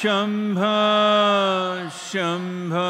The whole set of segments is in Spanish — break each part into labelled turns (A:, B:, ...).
A: Shambha, Shambha.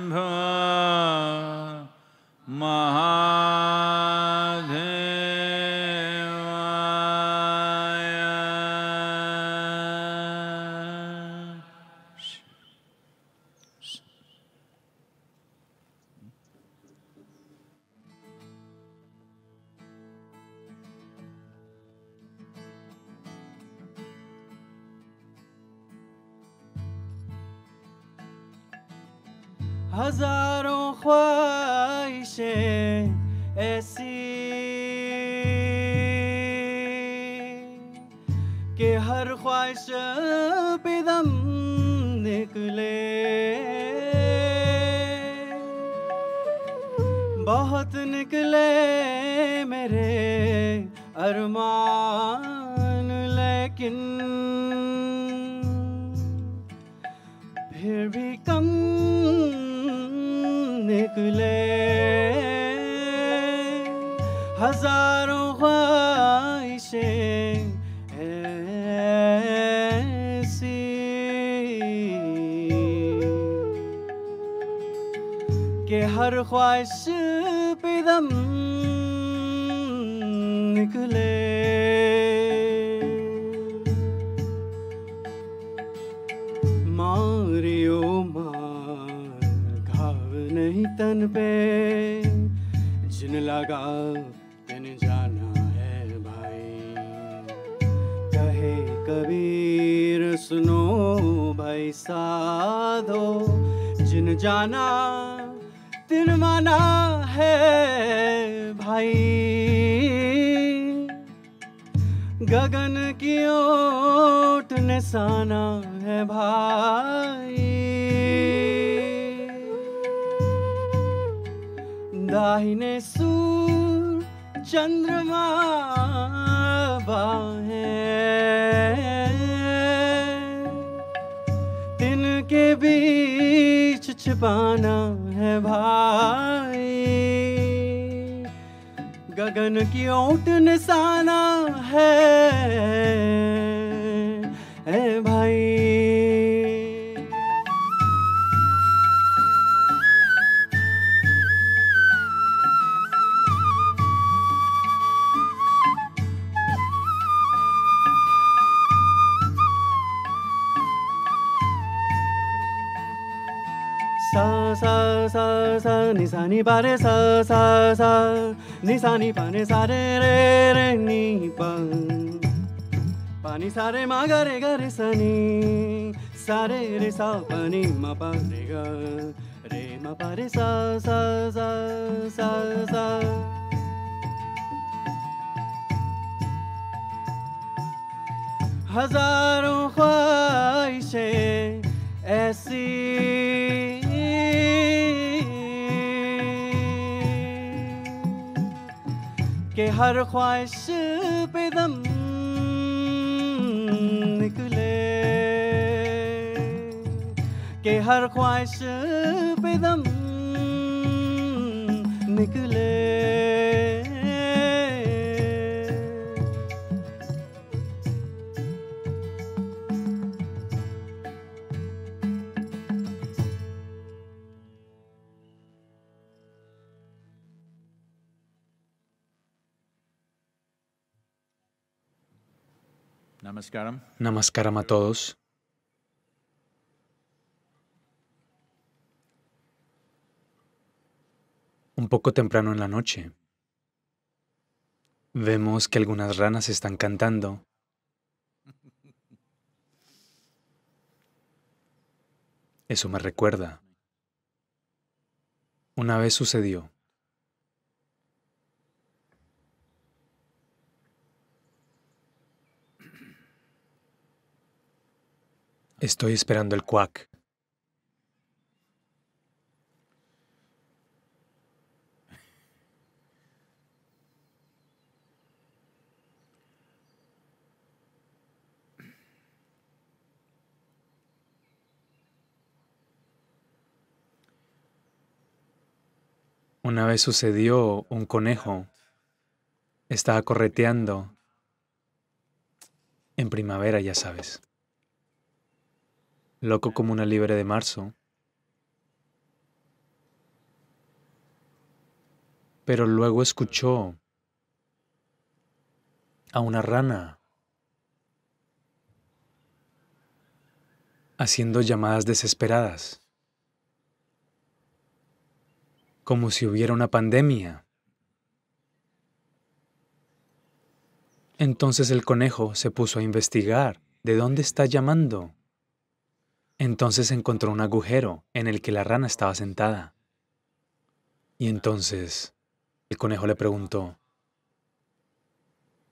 B: हजारों ख्वाहिशें ऐसी के हर ख्वाहिश बेदम निकले बहुत निकले मेरे अरमान ख्वाहिश पे निकले मारियो मार घाव नहीं तन पे जिन लगा तन जाना है भाई कहे कबीर सुनो भाई साधो जिन जाना दिन माना है भाई गगन की ओट निशाना है भाई दाहिने सूर चंद्रमा बाहें तिन के बीच छिपाना है भाई गगन की ओट निशाना है ए sa sa sa ni sa ni pa re sa sa sa ni sa ni pa ne sa re re re ni pa pa ni sa re ma ga re ga re sa ni sa re re sa pa ni ma pa re ga re ma pa re sa sa sa sa sa हजारों ख्वाहिशें ऐसी कि हर ख्वाहिश पे दम निकले कि हर ख्वाहिश पे दम निकले
C: Namaskaram. a todos. Un poco temprano en la noche, vemos que algunas ranas están cantando. Eso me recuerda. Una vez sucedió Estoy esperando el cuac. Una vez sucedió un conejo. Estaba correteando en primavera, ya sabes. Loco como una libre de marzo. Pero luego escuchó a una rana haciendo llamadas desesperadas, como si hubiera una pandemia. Entonces el conejo se puso a investigar de dónde está llamando. Entonces encontró un agujero en el que la rana estaba sentada. Y entonces el conejo le preguntó,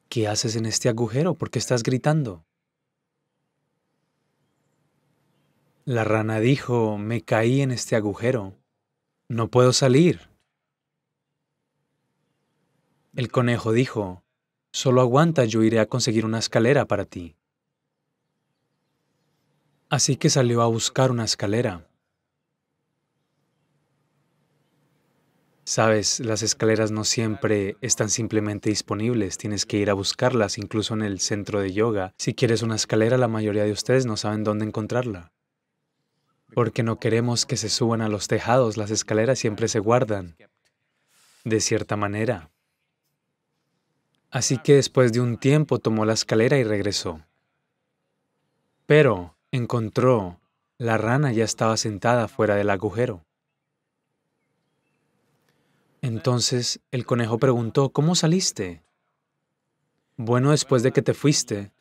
C: ¿qué haces en este agujero? ¿Por qué estás gritando? La rana dijo, me caí en este agujero, no puedo salir. El conejo dijo, solo aguanta, yo iré a conseguir una escalera para ti. Así que salió a buscar una escalera. Sabes, las escaleras no siempre están simplemente disponibles, tienes que ir a buscarlas, incluso en el centro de yoga. Si quieres una escalera, la mayoría de ustedes no saben dónde encontrarla. Porque no queremos que se suban a los tejados, las escaleras siempre se guardan, de cierta manera. Así que después de un tiempo tomó la escalera y regresó. Pero Encontró, la rana ya estaba sentada fuera del agujero. Entonces el conejo preguntó, ¿cómo saliste? Bueno, después de que te fuiste,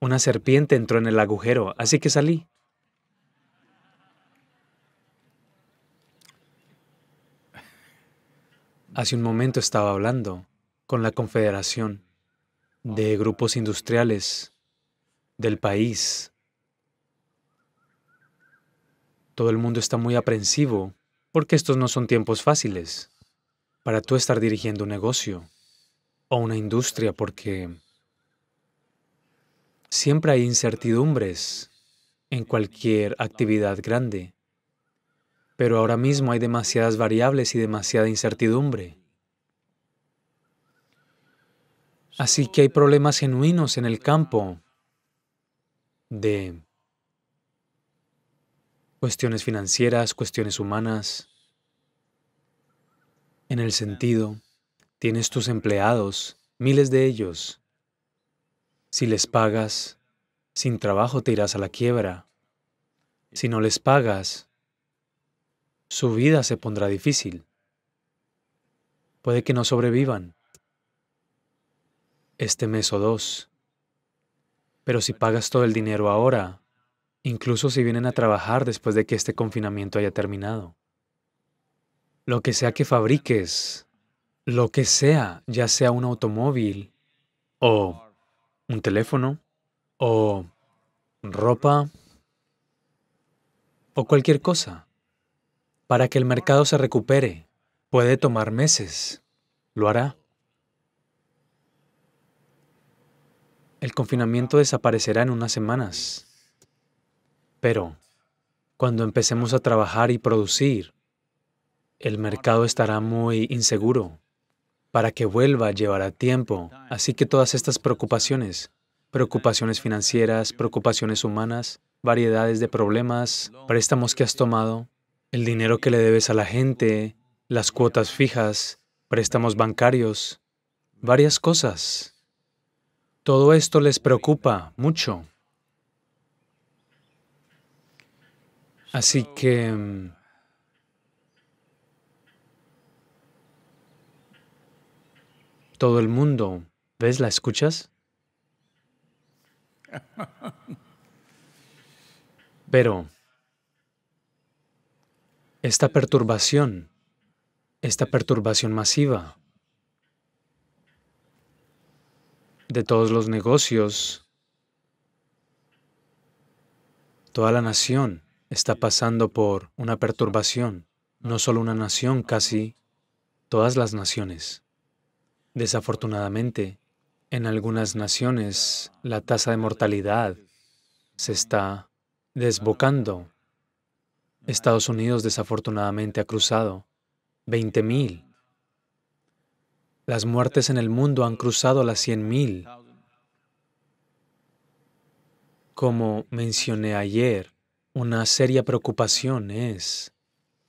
C: una serpiente entró en el agujero, así que salí. Hace un momento estaba hablando con la Confederación de Grupos Industriales del país Todo el mundo está muy aprensivo porque estos no son tiempos fáciles para tú estar dirigiendo un negocio o una industria porque siempre hay incertidumbres en cualquier actividad grande. Pero ahora mismo hay demasiadas variables y demasiada incertidumbre. Así que hay problemas genuinos en el campo de cuestiones financieras, cuestiones humanas. En el sentido, tienes tus empleados, miles de ellos. Si les pagas, sin trabajo te irás a la quiebra. Si no les pagas, su vida se pondrá difícil. Puede que no sobrevivan este mes o dos. Pero si pagas todo el dinero ahora, incluso si vienen a trabajar después de que este confinamiento haya terminado. Lo que sea que fabriques, lo que sea, ya sea un automóvil o un teléfono o ropa o cualquier cosa, para que el mercado se recupere, puede tomar meses, lo hará. El confinamiento desaparecerá en unas semanas. Pero cuando empecemos a trabajar y producir, el mercado estará muy inseguro. Para que vuelva llevará tiempo. Así que todas estas preocupaciones, preocupaciones financieras, preocupaciones humanas, variedades de problemas, préstamos que has tomado, el dinero que le debes a la gente, las cuotas fijas, préstamos bancarios, varias cosas. Todo esto les preocupa mucho. Así que mm, todo el mundo, ¿ves? ¿La escuchas? Pero esta perturbación, esta perturbación masiva de todos los negocios, toda la nación, está pasando por una perturbación, no solo una nación, casi todas las naciones. Desafortunadamente, en algunas naciones la tasa de mortalidad se está desbocando. Estados Unidos desafortunadamente ha cruzado 20.000. Las muertes en el mundo han cruzado las 100.000. Como mencioné ayer, una seria preocupación es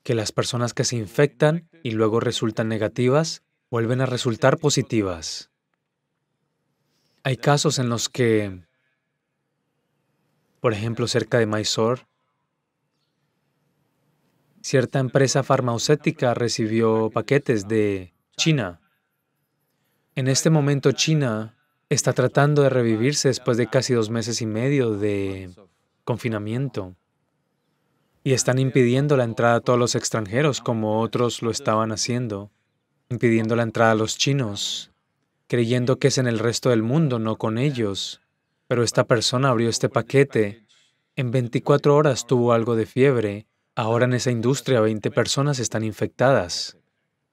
C: que las personas que se infectan y luego resultan negativas vuelven a resultar positivas. Hay casos en los que, por ejemplo, cerca de Mysore, cierta empresa farmacéutica recibió paquetes de China. En este momento China está tratando de revivirse después de casi dos meses y medio de confinamiento y están impidiendo la entrada a todos los extranjeros como otros lo estaban haciendo, impidiendo la entrada a los chinos, creyendo que es en el resto del mundo, no con ellos. Pero esta persona abrió este paquete, en 24 horas tuvo algo de fiebre, ahora en esa industria 20 personas están infectadas,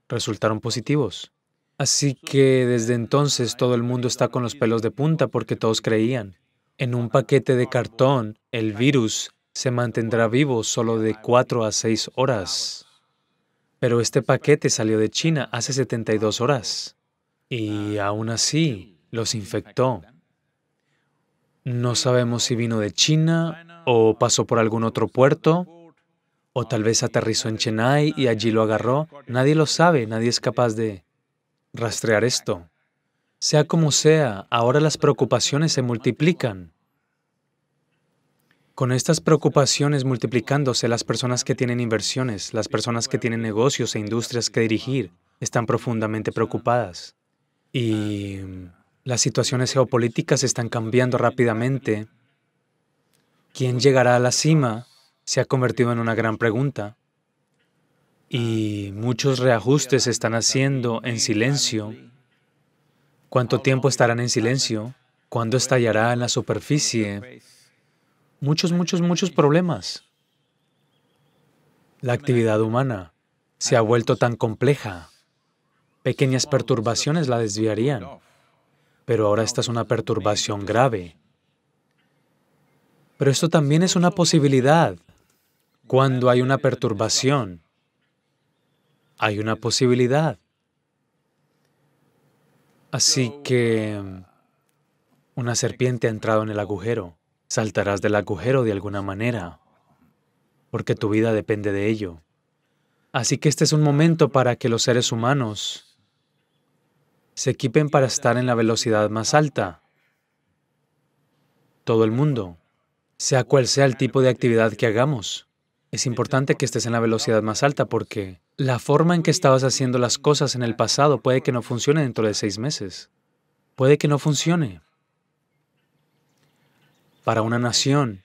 C: resultaron positivos. Así que desde entonces todo el mundo está con los pelos de punta porque todos creían. En un paquete de cartón, el virus se mantendrá vivo solo de cuatro a seis horas. Pero este paquete salió de China hace 72 horas y aún así los infectó. No sabemos si vino de China o pasó por algún otro puerto o tal vez aterrizó en Chennai y allí lo agarró. Nadie lo sabe, nadie es capaz de rastrear esto. Sea como sea, ahora las preocupaciones se multiplican. Con estas preocupaciones multiplicándose, las personas que tienen inversiones, las personas que tienen negocios e industrias que dirigir, están profundamente preocupadas. Y mm, las situaciones geopolíticas están cambiando rápidamente. ¿Quién llegará a la cima? Se ha convertido en una gran pregunta. Y muchos reajustes se están haciendo en silencio. ¿Cuánto tiempo estarán en silencio? ¿Cuándo estallará en la superficie? muchos, muchos, muchos problemas. La actividad humana se ha vuelto tan compleja. Pequeñas perturbaciones la desviarían, pero ahora esta es una perturbación grave. Pero esto también es una posibilidad. Cuando hay una perturbación, hay una posibilidad. Así que mm, una serpiente ha entrado en el agujero. Saltarás del agujero de alguna manera, porque tu vida depende de ello. Así que este es un momento para que los seres humanos se equipen para estar en la velocidad más alta. Todo el mundo, sea cual sea el tipo de actividad que hagamos, es importante que estés en la velocidad más alta porque la forma en que estabas haciendo las cosas en el pasado puede que no funcione dentro de seis meses. Puede que no funcione para una nación,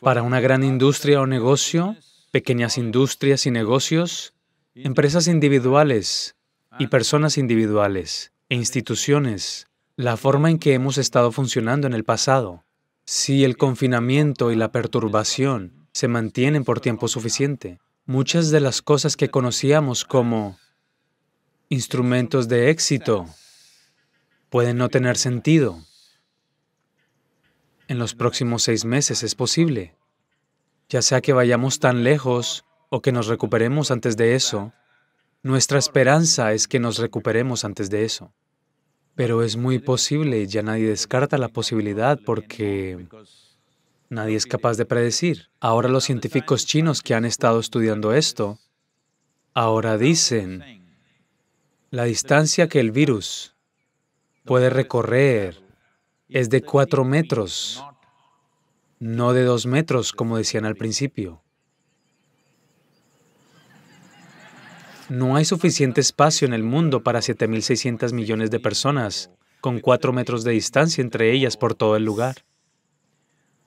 C: para una gran industria o negocio, pequeñas industrias y negocios, empresas individuales y personas individuales e instituciones, la forma en que hemos estado funcionando en el pasado. Si el confinamiento y la perturbación se mantienen por tiempo suficiente, muchas de las cosas que conocíamos como instrumentos de éxito pueden no tener sentido. En los próximos seis meses es posible. Ya sea que vayamos tan lejos o que nos recuperemos antes de eso, nuestra esperanza es que nos recuperemos antes de eso. Pero es muy posible y ya nadie descarta la posibilidad porque nadie es capaz de predecir. Ahora los científicos chinos que han estado estudiando esto, ahora dicen la distancia que el virus puede recorrer es de cuatro metros, no de dos metros, como decían al principio. No hay suficiente espacio en el mundo para 7.600 millones de personas, con cuatro metros de distancia entre ellas por todo el lugar.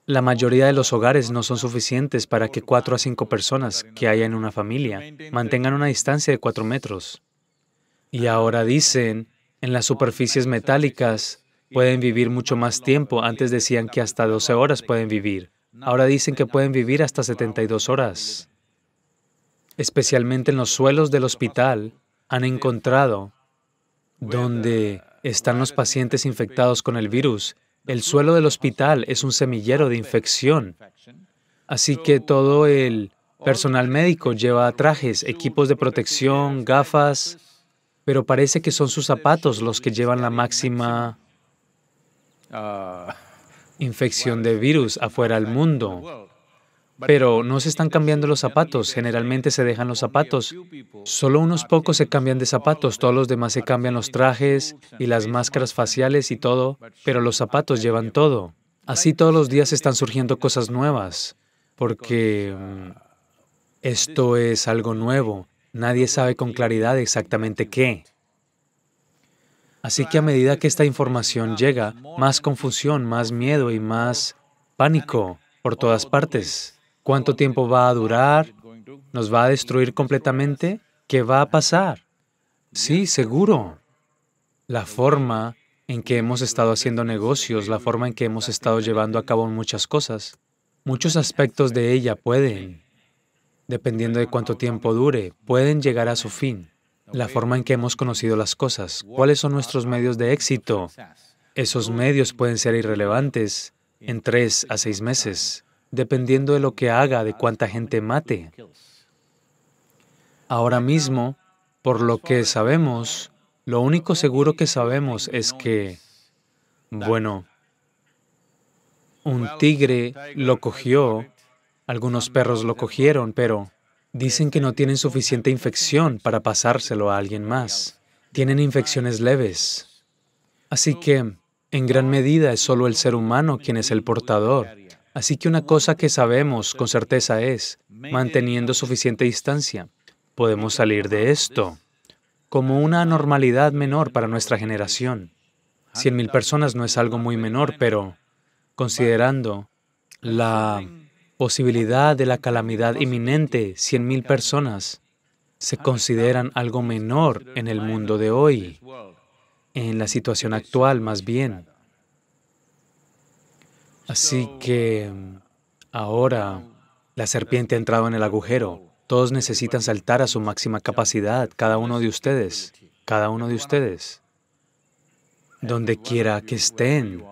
C: La mayoría de los hogares no son suficientes para que cuatro a cinco personas que haya en una familia mantengan una distancia de cuatro metros. Y ahora dicen, en las superficies metálicas, pueden vivir mucho más tiempo. Antes decían que hasta 12 horas pueden vivir. Ahora dicen que pueden vivir hasta 72 horas. Especialmente en los suelos del hospital han encontrado donde están los pacientes infectados con el virus. El suelo del hospital es un semillero de infección. Así que todo el personal médico lleva trajes, equipos de protección, gafas, pero parece que son sus zapatos los que llevan la máxima Ah. infección de virus afuera del mundo. Pero no se están cambiando los zapatos, generalmente se dejan los zapatos. Solo unos pocos se cambian de zapatos, todos los demás se cambian los trajes y las máscaras faciales y todo, pero los zapatos llevan todo. Así todos los días están surgiendo cosas nuevas, porque mm, esto es algo nuevo. Nadie sabe con claridad exactamente qué. Así que a medida que esta información llega, más confusión, más miedo y más pánico por todas partes. ¿Cuánto tiempo va a durar? ¿Nos va a destruir completamente? ¿Qué va a pasar? Sí, seguro. La forma en que hemos estado haciendo negocios, la forma en que hemos estado llevando a cabo muchas cosas, muchos aspectos de ella pueden, dependiendo de cuánto tiempo dure, pueden llegar a su fin la forma en que hemos conocido las cosas, cuáles son nuestros medios de éxito. Esos medios pueden ser irrelevantes en tres a seis meses, dependiendo de lo que haga, de cuánta gente mate. Ahora mismo, por lo que sabemos, lo único seguro que sabemos es que, bueno, un tigre lo cogió, algunos perros lo cogieron, pero Dicen que no tienen suficiente infección para pasárselo a alguien más. Tienen infecciones leves. Así que, en gran medida, es solo el ser humano quien es el portador. Así que una cosa que sabemos con certeza es, manteniendo suficiente distancia, podemos salir de esto como una anormalidad menor para nuestra generación. mil personas no es algo muy menor, pero considerando la posibilidad de la calamidad inminente, 100.000 personas se consideran algo menor en el mundo de hoy, en la situación actual más bien. Así que ahora la serpiente ha entrado en el agujero. Todos necesitan saltar a su máxima capacidad, cada uno de ustedes, cada uno de ustedes, donde quiera que estén,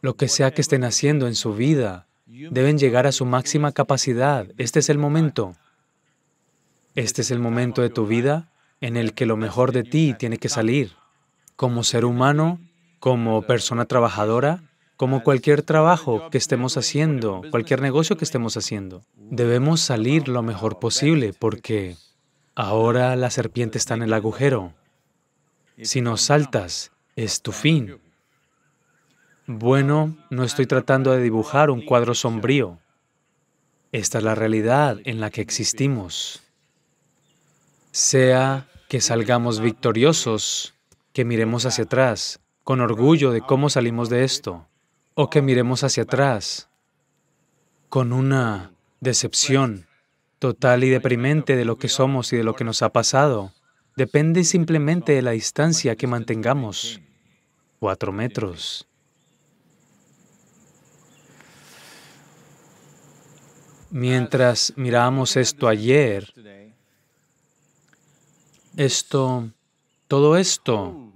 C: lo que sea que estén haciendo en su vida, deben llegar a su máxima capacidad. Este es el momento. Este es el momento de tu vida en el que lo mejor de ti tiene que salir. Como ser humano, como persona trabajadora, como cualquier trabajo que estemos haciendo, cualquier negocio que estemos haciendo, debemos salir lo mejor posible porque ahora la serpiente está en el agujero. Si nos saltas, es tu fin. Bueno, no estoy tratando de dibujar un cuadro sombrío. Esta es la realidad en la que existimos. Sea que salgamos victoriosos, que miremos hacia atrás con orgullo de cómo salimos de esto, o que miremos hacia atrás con una decepción total y deprimente de lo que somos y de lo que nos ha pasado, depende simplemente de la distancia que mantengamos. Cuatro metros, Mientras mirábamos esto ayer, esto, todo esto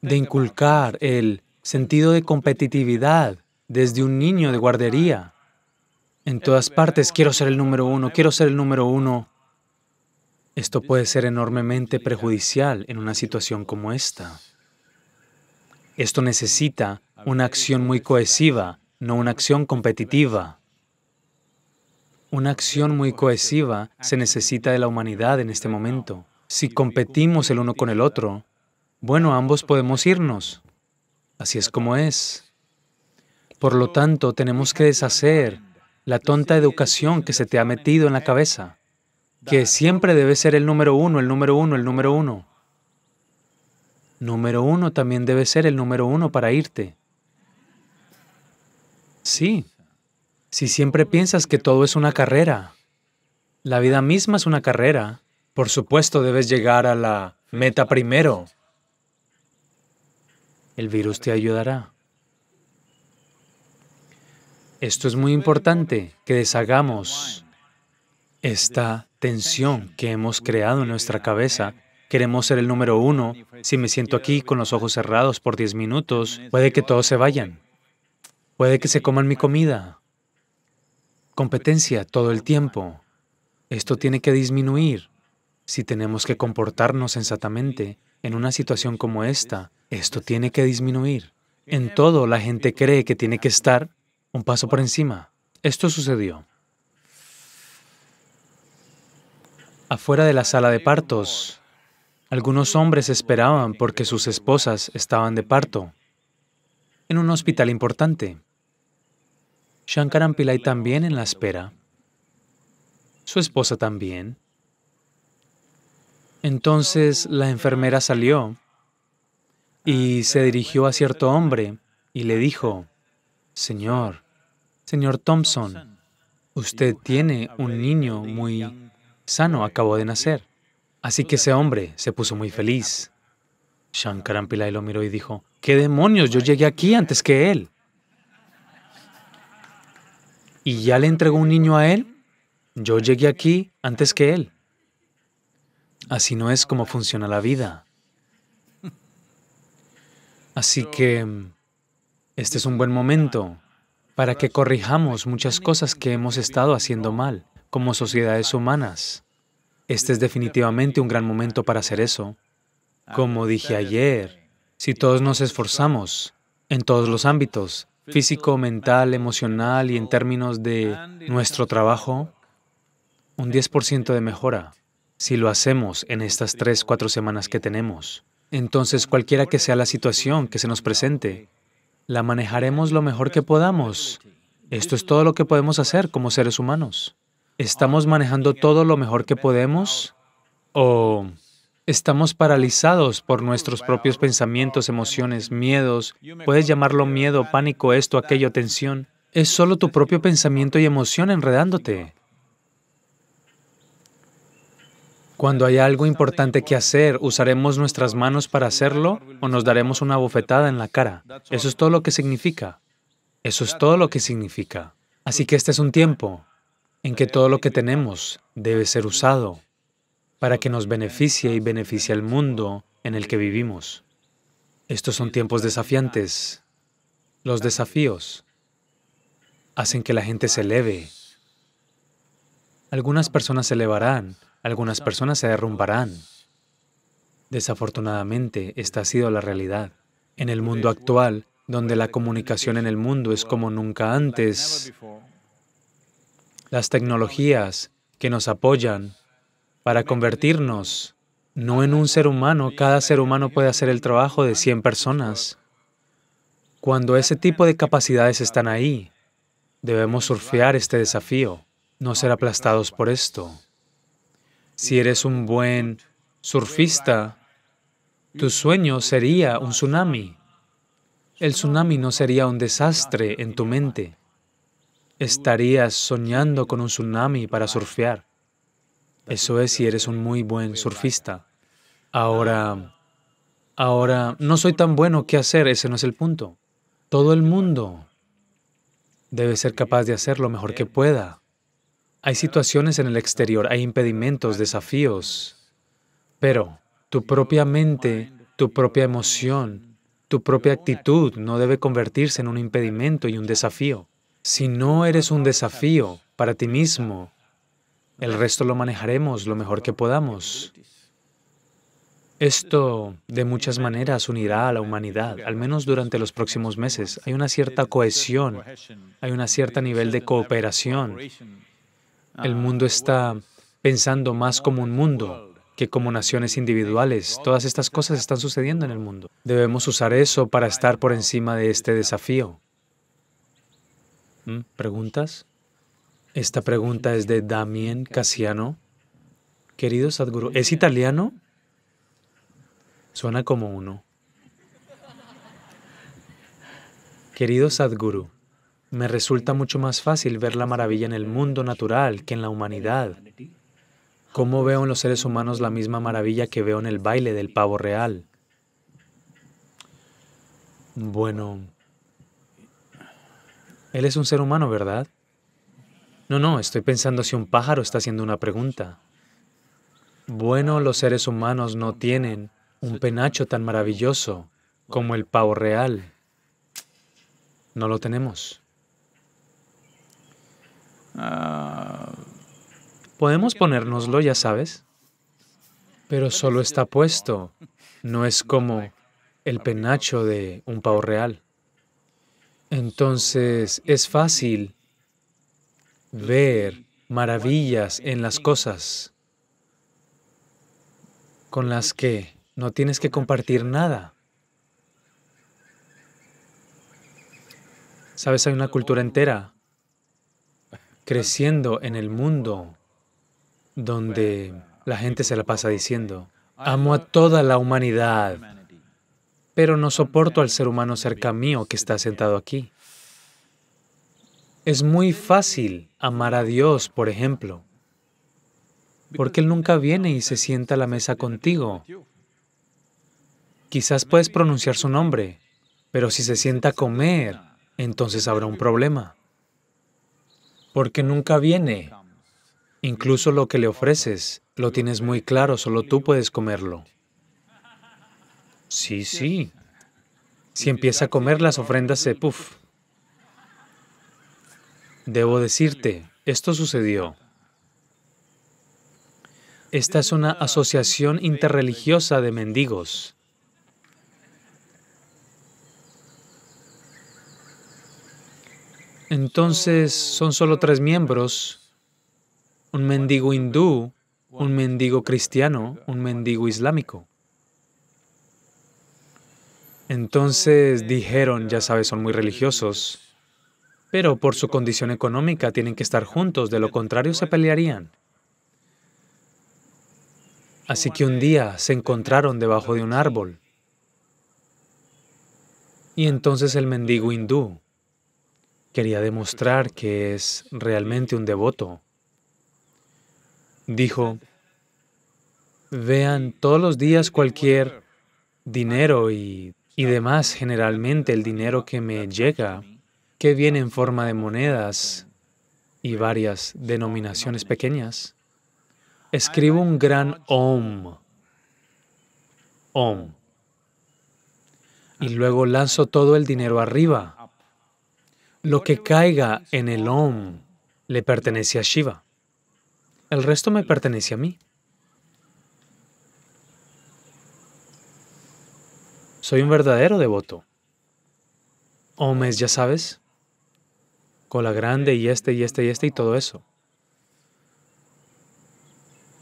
C: de inculcar el sentido de competitividad desde un niño de guardería. En todas partes quiero ser el número uno, quiero ser el número uno. Esto puede ser enormemente prejudicial en una situación como esta. Esto necesita una acción muy cohesiva, no una acción competitiva. Una acción muy cohesiva se necesita de la humanidad en este momento. Si competimos el uno con el otro, bueno, ambos podemos irnos. Así es como es. Por lo tanto, tenemos que deshacer la tonta educación que se te ha metido en la cabeza, que siempre debe ser el número uno, el número uno, el número uno. Número uno también debe ser el número uno para irte. Sí, si siempre piensas que todo es una carrera, la vida misma es una carrera, por supuesto debes llegar a la meta primero. El virus te ayudará. Esto es muy importante, que deshagamos esta tensión que hemos creado en nuestra cabeza. Queremos ser el número uno. Si me siento aquí con los ojos cerrados por 10 minutos, puede que todos se vayan. Puede que se coman mi comida competencia todo el tiempo. Esto tiene que disminuir. Si tenemos que comportarnos sensatamente en una situación como esta, esto tiene que disminuir. En todo, la gente cree que tiene que estar un paso por encima. Esto sucedió. Afuera de la sala de partos, algunos hombres esperaban porque sus esposas estaban de parto en un hospital importante. Shankaran Pillai también en la espera. Su esposa también. Entonces la enfermera salió y se dirigió a cierto hombre y le dijo, Señor, señor Thompson, usted tiene un niño muy sano, acabó de nacer. Así que ese hombre se puso muy feliz. Shankaran Pillai lo miró y dijo, ¿qué demonios? Yo llegué aquí antes que él y ya le entregó un niño a él, yo llegué aquí antes que él. Así no es como funciona la vida. Así que este es un buen momento para que corrijamos muchas cosas que hemos estado haciendo mal como sociedades humanas. Este es definitivamente un gran momento para hacer eso. Como dije ayer, si todos nos esforzamos en todos los ámbitos, físico, mental, emocional y en términos de nuestro trabajo, un 10% de mejora si lo hacemos en estas tres, cuatro semanas que tenemos. Entonces, cualquiera que sea la situación que se nos presente, la manejaremos lo mejor que podamos. Esto es todo lo que podemos hacer como seres humanos. ¿Estamos manejando todo lo mejor que podemos? ¿O Estamos paralizados por nuestros propios pensamientos, emociones, miedos. Puedes llamarlo miedo, pánico, esto, aquello, tensión. Es solo tu propio pensamiento y emoción enredándote. Cuando hay algo importante que hacer, ¿usaremos nuestras manos para hacerlo o nos daremos una bofetada en la cara? Eso es todo lo que significa. Eso es todo lo que significa. Así que este es un tiempo en que todo lo que tenemos debe ser usado para que nos beneficie y beneficie al mundo en el que vivimos. Estos son tiempos desafiantes. Los desafíos hacen que la gente se eleve. Algunas personas se elevarán, algunas personas se derrumbarán. Desafortunadamente, esta ha sido la realidad. En el mundo actual, donde la comunicación en el mundo es como nunca antes, las tecnologías que nos apoyan para convertirnos no en un ser humano. Cada ser humano puede hacer el trabajo de 100 personas. Cuando ese tipo de capacidades están ahí, debemos surfear este desafío, no ser aplastados por esto. Si eres un buen surfista, tu sueño sería un tsunami. El tsunami no sería un desastre en tu mente. Estarías soñando con un tsunami para surfear. Eso es si eres un muy buen surfista. Ahora, ahora, no soy tan bueno, ¿qué hacer? Ese no es el punto. Todo el mundo debe ser capaz de hacer lo mejor que pueda. Hay situaciones en el exterior, hay impedimentos, desafíos, pero tu propia mente, tu propia emoción, tu propia actitud no debe convertirse en un impedimento y un desafío. Si no eres un desafío para ti mismo, el resto lo manejaremos lo mejor que podamos. Esto, de muchas maneras, unirá a la humanidad, al menos durante los próximos meses. Hay una cierta cohesión, hay un cierto nivel de cooperación. El mundo está pensando más como un mundo que como naciones individuales. Todas estas cosas están sucediendo en el mundo. Debemos usar eso para estar por encima de este desafío. ¿Mm? ¿Preguntas? Esta pregunta es de Damien Cassiano. Querido Sadhguru, ¿es italiano? Suena como uno. Querido Sadhguru, me resulta mucho más fácil ver la maravilla en el mundo natural que en la humanidad. ¿Cómo veo en los seres humanos la misma maravilla que veo en el baile del pavo real? Bueno, él es un ser humano, ¿verdad? No, no, estoy pensando si un pájaro está haciendo una pregunta. Bueno, los seres humanos no tienen un penacho tan maravilloso como el pavo real. No lo tenemos. Ah. Podemos ponérnoslo, ya sabes. Pero solo está puesto. No es como el penacho de un pavo real. Entonces, es fácil ver maravillas en las cosas con las que no tienes que compartir nada. Sabes, hay una cultura entera creciendo en el mundo donde la gente se la pasa diciendo, amo a toda la humanidad, pero no soporto al ser humano cerca mío que está sentado aquí. Es muy fácil amar a Dios, por ejemplo, porque Él nunca viene y se sienta a la mesa contigo. Quizás puedes pronunciar su nombre, pero si se sienta a comer, entonces habrá un problema. Porque nunca viene. Incluso lo que le ofreces, lo tienes muy claro, solo tú puedes comerlo. Sí, sí. Si empieza a comer las ofrendas, se ¡Puf! Debo decirte, esto sucedió. Esta es una asociación interreligiosa de mendigos. Entonces son solo tres miembros, un mendigo hindú, un mendigo cristiano, un mendigo islámico. Entonces dijeron, ya sabes, son muy religiosos, pero por su condición económica tienen que estar juntos, de lo contrario se pelearían. Así que un día se encontraron debajo de un árbol. Y entonces el mendigo hindú quería demostrar que es realmente un devoto. Dijo, vean todos los días cualquier dinero y, y demás, generalmente el dinero que me llega que viene en forma de monedas y varias denominaciones pequeñas, escribo un gran OM. OM. Y luego lanzo todo el dinero arriba. Lo que caiga en el OM le pertenece a Shiva. El resto me pertenece a mí. Soy un verdadero devoto. es, ya sabes, cola grande y este y este y este y todo eso.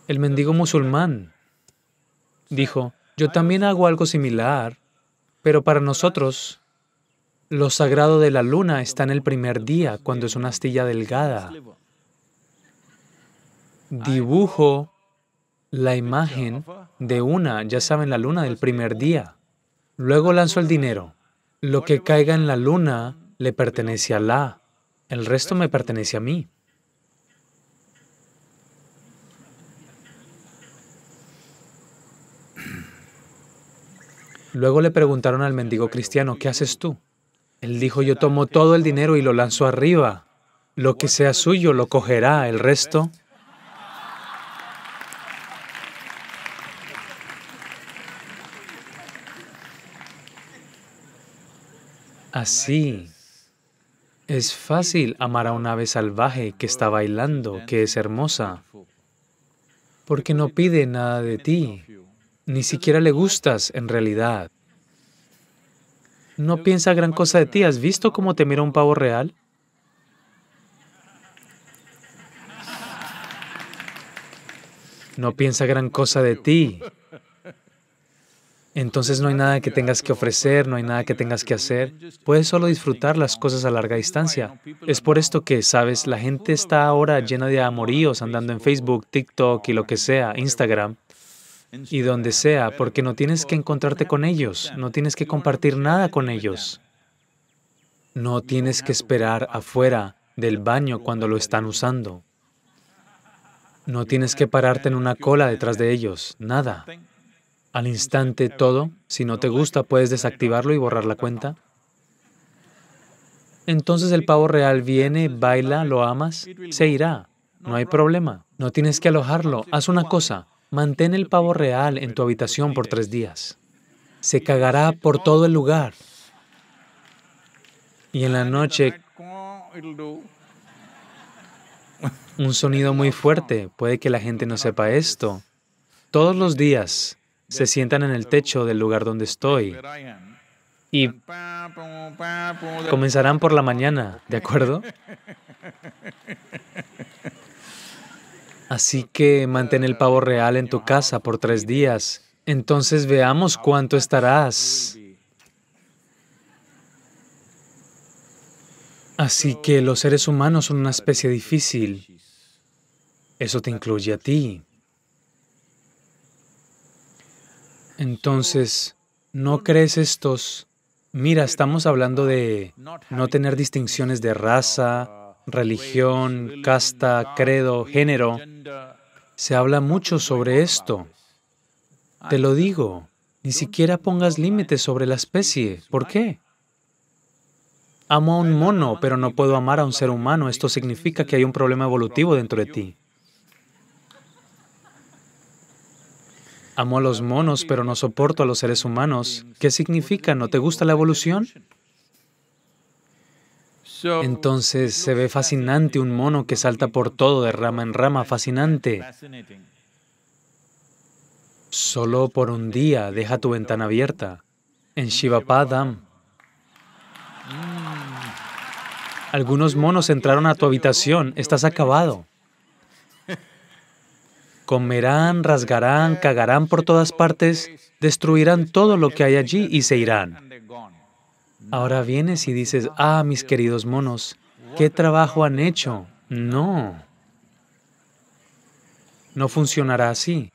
C: El mendigo musulmán dijo, yo también hago algo similar, pero para nosotros lo sagrado de la luna está en el primer día, cuando es una astilla delgada. Dibujo la imagen de una, ya saben, la luna del primer día. Luego lanzo el dinero. Lo que caiga en la luna le pertenece a Alá. El resto me pertenece a mí. Luego le preguntaron al mendigo cristiano, ¿qué haces tú? Él dijo, yo tomo todo el dinero y lo lanzo arriba. Lo que sea suyo lo cogerá, el resto... Así, es fácil amar a un ave salvaje que está bailando, que es hermosa, porque no pide nada de ti, ni siquiera le gustas en realidad. No piensa gran cosa de ti. ¿Has visto cómo te mira un pavo real? No piensa gran cosa de ti. Entonces no hay nada que tengas que ofrecer, no hay nada que tengas que hacer. Puedes solo disfrutar las cosas a larga distancia. Es por esto que, sabes, la gente está ahora llena de amoríos andando en Facebook, TikTok y lo que sea, Instagram, y donde sea, porque no tienes que encontrarte con ellos, no tienes que compartir nada con ellos. No tienes que esperar afuera del baño cuando lo están usando. No tienes que pararte en una cola detrás de ellos, nada al instante todo. Si no te gusta, puedes desactivarlo y borrar la cuenta. Entonces el pavo real viene, baila, lo amas, se irá. No hay problema. No tienes que alojarlo. Haz una cosa. Mantén el pavo real en tu habitación por tres días. Se cagará por todo el lugar. Y en la noche, un sonido muy fuerte. Puede que la gente no sepa esto. Todos los días, se sientan en el techo del lugar donde estoy y comenzarán por la mañana, ¿de acuerdo? Así que mantén el pavo real en tu casa por tres días. Entonces veamos cuánto estarás. Así que los seres humanos son una especie difícil. Eso te incluye a ti. Entonces, ¿no crees estos? Mira, estamos hablando de no tener distinciones de raza, religión, casta, credo, género. Se habla mucho sobre esto. Te lo digo, ni siquiera pongas límites sobre la especie. ¿Por qué? Amo a un mono, pero no puedo amar a un ser humano. Esto significa que hay un problema evolutivo dentro de ti. Amo a los monos, pero no soporto a los seres humanos. ¿Qué significa? ¿No te gusta la evolución? Entonces se ve fascinante un mono que salta por todo de rama en rama, fascinante. Solo por un día deja tu ventana abierta. En Shivapadam. Algunos monos entraron a tu habitación, estás acabado. Comerán, rasgarán, cagarán por todas partes, destruirán todo lo que hay allí y se irán. Ahora vienes y dices, ah, mis queridos monos, ¿qué trabajo han hecho? No. No funcionará así.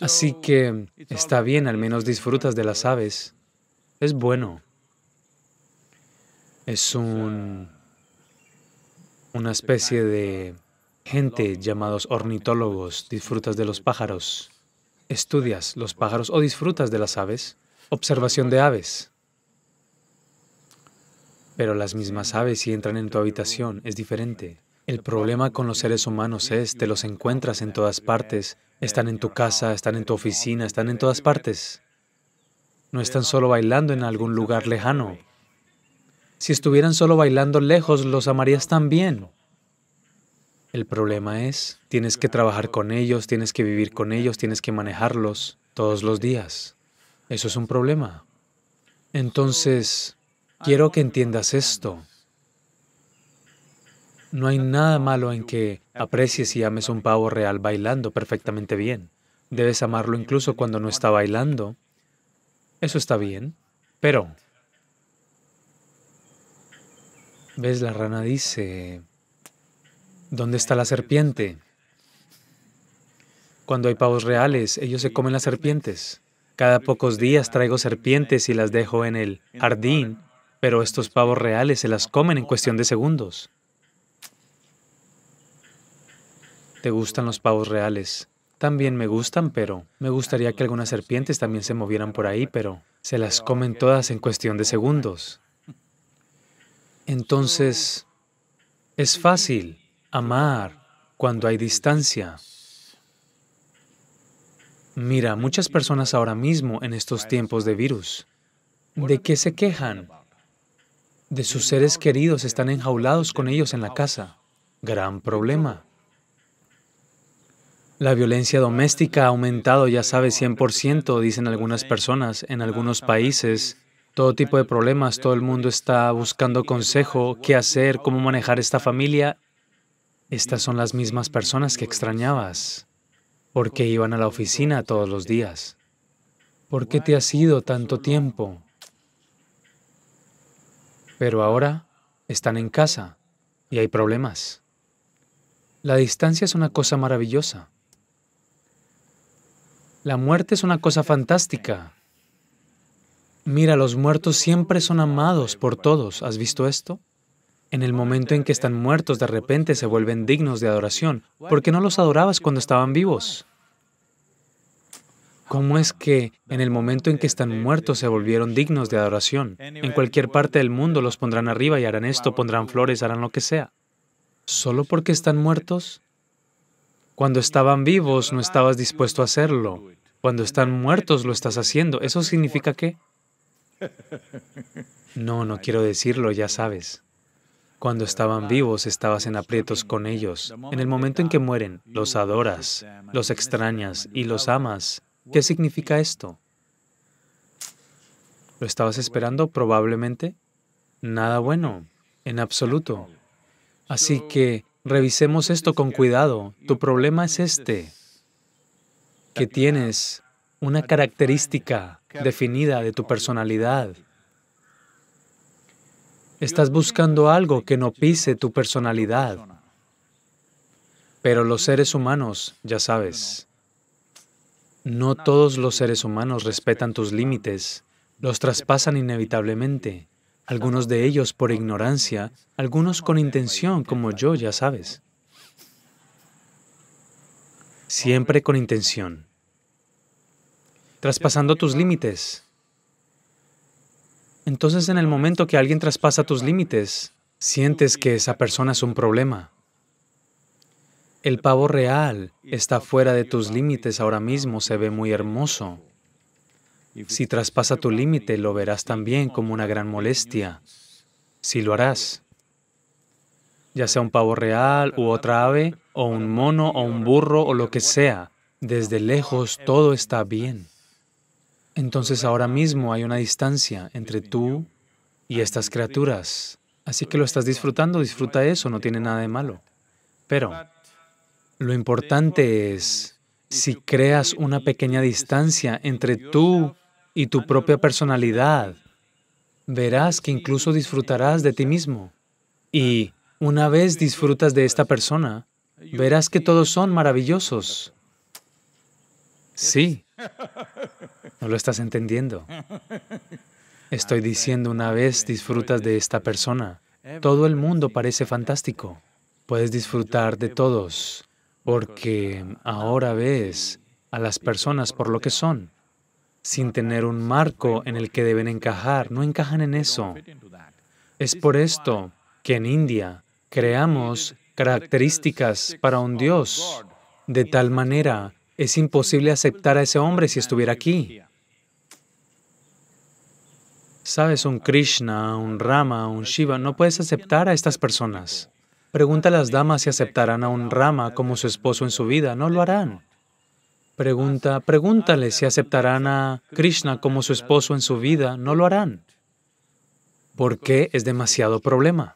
C: Así que está bien, al menos disfrutas de las aves. Es bueno. Es un... una especie de gente llamados ornitólogos, disfrutas de los pájaros, estudias los pájaros o disfrutas de las aves, observación de aves. Pero las mismas aves si entran en tu habitación es diferente. El problema con los seres humanos es, te los encuentras en todas partes, están en tu casa, están en tu oficina, están en todas partes. No están solo bailando en algún lugar lejano. Si estuvieran solo bailando lejos, los amarías también. El problema es, tienes que trabajar con ellos, tienes que vivir con ellos, tienes que manejarlos todos los días. Eso es un problema. Entonces, quiero que entiendas esto. No hay nada malo en que aprecies y ames un pavo real bailando perfectamente bien. Debes amarlo incluso cuando no está bailando. Eso está bien, pero... ¿Ves? La rana dice, ¿Dónde está la serpiente? Cuando hay pavos reales, ellos se comen las serpientes. Cada pocos días traigo serpientes y las dejo en el jardín, pero estos pavos reales se las comen en cuestión de segundos. ¿Te gustan los pavos reales? También me gustan, pero me gustaría que algunas serpientes también se movieran por ahí, pero se las comen todas en cuestión de segundos. Entonces, es fácil amar cuando hay distancia. Mira, muchas personas ahora mismo en estos tiempos de virus, ¿de qué se quejan? De sus seres queridos están enjaulados con ellos en la casa. Gran problema. La violencia doméstica ha aumentado, ya sabe, 100%, dicen algunas personas, en algunos países. Todo tipo de problemas, todo el mundo está buscando consejo, qué hacer, cómo manejar esta familia estas son las mismas personas que extrañabas. porque iban a la oficina todos los días? ¿Por qué te has ido tanto tiempo? Pero ahora están en casa y hay problemas. La distancia es una cosa maravillosa. La muerte es una cosa fantástica. Mira, los muertos siempre son amados por todos. ¿Has visto esto? En el momento en que están muertos, de repente se vuelven dignos de adoración. ¿Por qué no los adorabas cuando estaban vivos? ¿Cómo es que en el momento en que están muertos se volvieron dignos de adoración? En cualquier parte del mundo los pondrán arriba y harán esto, pondrán flores, harán lo que sea. ¿Solo porque están muertos? Cuando estaban vivos no estabas dispuesto a hacerlo. Cuando están muertos lo estás haciendo. ¿Eso significa qué? No, no quiero decirlo, ya sabes. Cuando estaban vivos estabas en aprietos con ellos. En el momento en que mueren, los adoras, los extrañas y los amas. ¿Qué significa esto? ¿Lo estabas esperando probablemente? Nada bueno, en absoluto. Así que revisemos esto con cuidado. Tu problema es este, que tienes una característica definida de tu personalidad Estás buscando algo que no pise tu personalidad. Pero los seres humanos, ya sabes, no todos los seres humanos respetan tus límites, los traspasan inevitablemente, algunos de ellos por ignorancia, algunos con intención, como yo, ya sabes. Siempre con intención. Traspasando tus límites, entonces en el momento que alguien traspasa tus límites, sientes que esa persona es un problema. El pavo real está fuera de tus límites ahora mismo, se ve muy hermoso. Si traspasa tu límite, lo verás también como una gran molestia. Si lo harás, ya sea un pavo real u otra ave, o un mono o un burro o lo que sea, desde lejos todo está bien. Entonces ahora mismo hay una distancia entre tú y estas criaturas. Así que lo estás disfrutando, disfruta eso, no tiene nada de malo. Pero lo importante es si creas una pequeña distancia entre tú y tu propia personalidad, verás que incluso disfrutarás de ti mismo. Y una vez disfrutas de esta persona, verás que todos son maravillosos. Sí. No lo estás entendiendo. Estoy diciendo una vez, disfrutas de esta persona. Todo el mundo parece fantástico. Puedes disfrutar de todos, porque ahora ves a las personas por lo que son, sin tener un marco en el que deben encajar. No encajan en eso. Es por esto que en India creamos características para un Dios. De tal manera, es imposible aceptar a ese hombre si estuviera aquí. Sabes, un Krishna, un Rama, un Shiva, no puedes aceptar a estas personas. Pregunta a las damas si aceptarán a un Rama como su esposo en su vida. No lo harán. Pregunta, pregúntale si aceptarán a Krishna como su esposo en su vida. No lo harán. Porque qué es demasiado problema?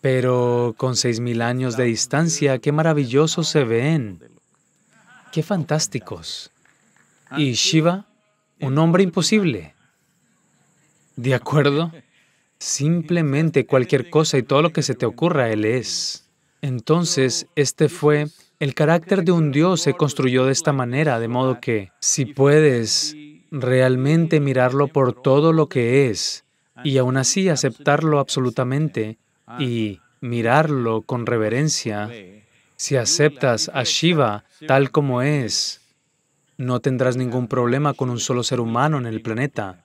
C: Pero con seis 6.000 años de distancia, qué maravillosos se ven. Qué fantásticos. Y Shiva, un hombre imposible. ¿De acuerdo? Simplemente cualquier cosa y todo lo que se te ocurra, Él es. Entonces, este fue, el carácter de un Dios se construyó de esta manera, de modo que si puedes realmente mirarlo por todo lo que es y aún así aceptarlo absolutamente y mirarlo con reverencia, si aceptas a Shiva tal como es, no tendrás ningún problema con un solo ser humano en el planeta.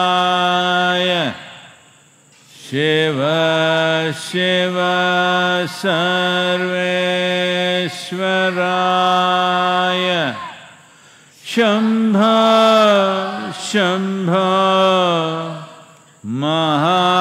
A: Shiv शिव सर्वेश्वराय शंभ शंभ महा